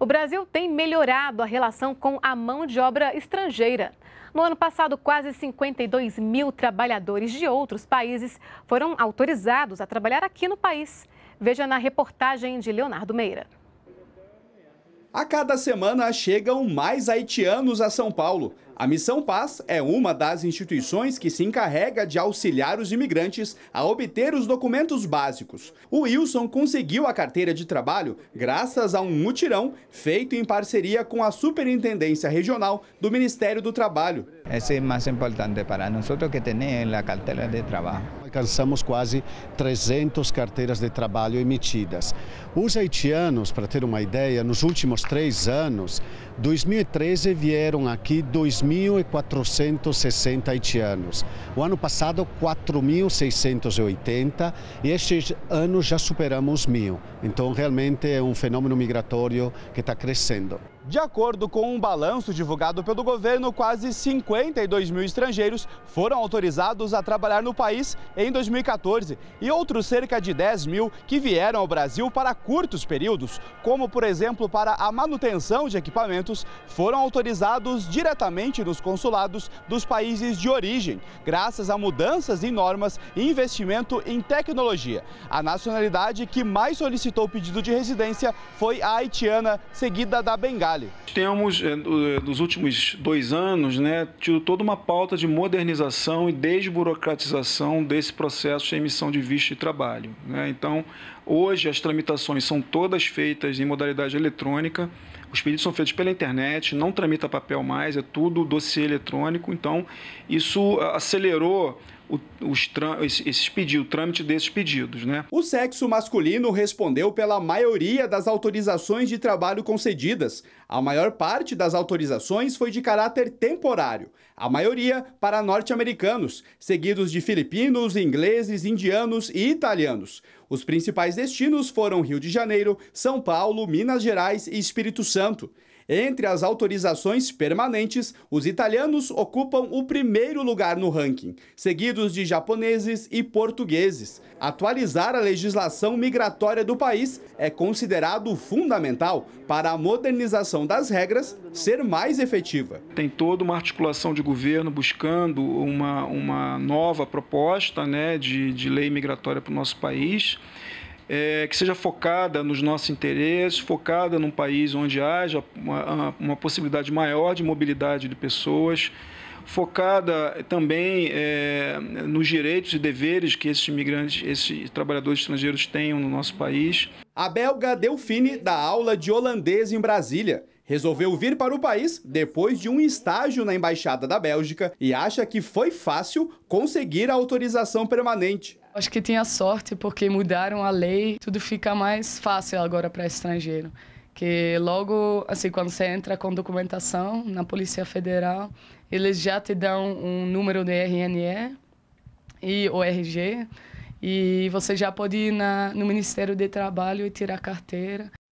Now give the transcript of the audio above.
O Brasil tem melhorado a relação com a mão de obra estrangeira. No ano passado, quase 52 mil trabalhadores de outros países foram autorizados a trabalhar aqui no país. Veja na reportagem de Leonardo Meira. A cada semana chegam mais haitianos a São Paulo. A Missão Paz é uma das instituições que se encarrega de auxiliar os imigrantes a obter os documentos básicos. O Wilson conseguiu a carteira de trabalho graças a um mutirão feito em parceria com a Superintendência Regional do Ministério do Trabalho. Esse é mais importante para nós que temos a carteira de trabalho alcançamos quase 300 carteiras de trabalho emitidas. Os haitianos, para ter uma ideia, nos últimos três anos, 2013 vieram aqui 2.460 haitianos. O ano passado, 4.680 e este ano já superamos mil. Então, realmente é um fenômeno migratório que está crescendo. De acordo com um balanço divulgado pelo governo, quase 52 mil estrangeiros foram autorizados a trabalhar no país em 2014 e outros cerca de 10 mil que vieram ao Brasil para curtos períodos, como por exemplo para a manutenção de equipamentos, foram autorizados diretamente nos consulados dos países de origem, graças a mudanças em normas e investimento em tecnologia. A nacionalidade que mais solicitou pedido de residência foi a haitiana, seguida da Bengala. Vale. Temos, nos eh, eh, últimos dois anos, né, tido toda uma pauta de modernização e desburocratização desse processo de emissão de visto de trabalho. Né? Então, hoje as tramitações são todas feitas em modalidade eletrônica, os pedidos são feitos pela internet, não tramita papel mais, é tudo dossiê eletrônico. Então, isso acelerou o, os, esses pedidos, o trâmite desses pedidos. Né? O sexo masculino respondeu pela maioria das autorizações de trabalho concedidas. A maior parte das autorizações foi de caráter temporário, a maioria para norte-americanos, seguidos de filipinos, ingleses, indianos e italianos. Os principais destinos foram Rio de Janeiro, São Paulo, Minas Gerais e Espírito Santo. Entre as autorizações permanentes, os italianos ocupam o primeiro lugar no ranking, seguidos de japoneses e portugueses. Atualizar a legislação migratória do país é considerado fundamental para a modernização das regras ser mais efetiva. Tem toda uma articulação de governo buscando uma, uma nova proposta né, de, de lei migratória para o nosso país é, que seja focada nos nossos interesses, focada num país onde haja uma, uma possibilidade maior de mobilidade de pessoas, focada também é, nos direitos e deveres que esses imigrantes, esses trabalhadores estrangeiros tenham no nosso país. A belga Delfine da aula de holandês em Brasília. Resolveu vir para o país depois de um estágio na Embaixada da Bélgica e acha que foi fácil conseguir a autorização permanente. Acho que tinha sorte porque mudaram a lei, tudo fica mais fácil agora para estrangeiro. Que logo, assim, quando você entra com documentação na Polícia Federal, eles já te dão um número de RNE e ORG e você já pode ir na, no Ministério do Trabalho e tirar carteira.